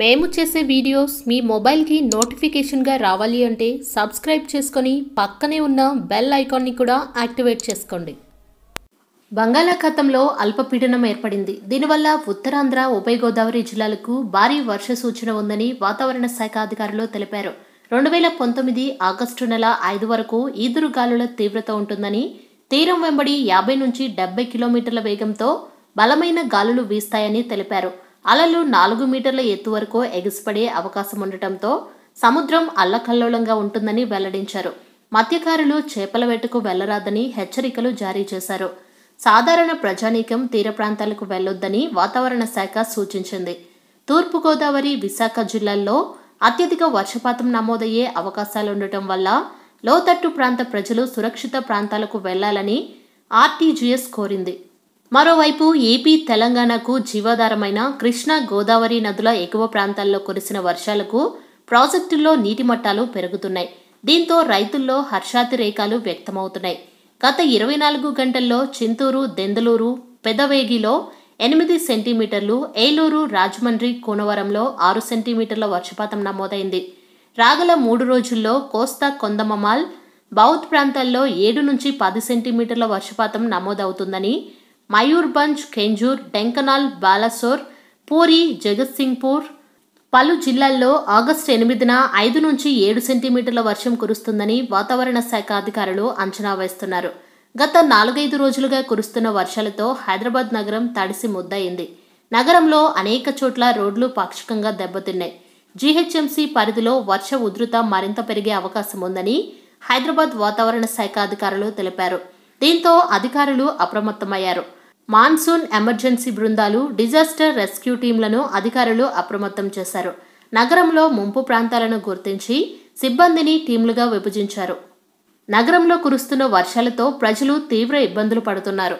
మేము చేసే వీడియోస్ మీ మొబైల్కి నోటిఫికేషన్గా రావాలి అంటే సబ్స్క్రైబ్ చేసుకొని పక్కనే ఉన్న బెల్ ఐకాన్ని కూడా యాక్టివేట్ చేసుకోండి బంగాళాఖాతంలో అల్పపీడనం ఏర్పడింది దీనివల్ల ఉత్తరాంధ్ర ఉభయ గోదావరి జిల్లాలకు భారీ వర్ష సూచన ఉందని వాతావరణ శాఖ అధికారులు తెలిపారు రెండు వేల పంతొమ్మిది ఆగస్టు నెల ఐదు వరకు ఈదురు గాలుల తీవ్రత ఉంటుందని తీరం వెంబడి యాభై నుంచి డెబ్బై కిలోమీటర్ల వేగంతో బలమైన గాలులు వీస్తాయని తెలిపారు అలలు నాలుగు మీటర్ల ఎత్తు వరకు ఎగిసిపడే అవకాశం ఉండటంతో సముద్రం అల్లకల్లోలంగా ఉంటుందని వెల్లడించారు మత్స్యకారులు చేపల వేటకు వెళ్లరాదని హెచ్చరికలు జారీ చేశారు సాధారణ ప్రజానీకం తీర ప్రాంతాలకు వెళ్లొద్దని వాతావరణ శాఖ సూచించింది తూర్పుగోదావరి విశాఖ జిల్లాల్లో అత్యధిక వర్షపాతం నమోదయ్యే అవకాశాలుండటం వల్ల లోతట్టు ప్రాంత ప్రజలు సురక్షిత ప్రాంతాలకు వెళ్లాలని ఆర్టీజీఎస్ కోరింది మరోవైపు ఏపీ తెలంగాణకు జీవాధారమైన కృష్ణా గోదావరి నదుల ఎగువ ప్రాంతాల్లో కురిసిన వర్షాలకు ప్రాజెక్టుల్లో నీటి మట్టాలు పెరుగుతున్నాయి దీంతో రైతుల్లో హర్షాతిరేకాలు వ్యక్తమవుతున్నాయి గత ఇరవై నాలుగు గంటల్లో చింతూరు దెందలూరు పెదవేగిలో ఎనిమిది సెంటీమీటర్లు ఏలూరు రాజమండ్రి కోనవరంలో ఆరు సెంటీమీటర్ల వర్షపాతం నమోదైంది రాగల మూడు రోజుల్లో కోస్తా కొందమమాల్ బౌత్ ప్రాంతాల్లో ఏడు నుంచి పది సెంటీమీటర్ల వర్షపాతం నమోదవుతుందని మయూర్భంజ్ కెంజూర్ డెంకనాల్ బాలసోర్ పూరి జగత్సింగ్పూర్ పలు జిల్లాల్లో ఆగస్టు ఎనిమిదిన ఐదు నుంచి ఏడు సెంటీమీటర్ల వర్షం కురుస్తుందని వాతావరణ శాఖ అధికారులు అంచనా వేస్తున్నారు గత నాలుగైదు రోజులుగా కురుస్తున్న వర్షాలతో హైదరాబాద్ నగరం తడిసి ముద్దయింది నగరంలో అనేక చోట్ల రోడ్లు పాక్షికంగా దెబ్బతిన్నాయి జీహెచ్ఎంసీ పరిధిలో వర్ష ఉధృత మరింత పెరిగే అవకాశం ఉందని హైదరాబాద్ వాతావరణ శాఖ అధికారులు తెలిపారు దీంతో అధికారులు అప్రమత్తమయ్యారు మాన్సూన్ ఎమర్జెన్సీ బృందాలు డిజాస్టర్ రెస్క్యూ టీంలను అధికారులు అప్రమత్తం చేశారు నగరంలో ముంపు ప్రాంతాలను గుర్తించి సిబ్బందిని టీంలుగా విభజించారు నగరంలో కురుస్తున్న వర్షాలతో ప్రజలు తీవ్ర ఇబ్బందులు పడుతున్నారు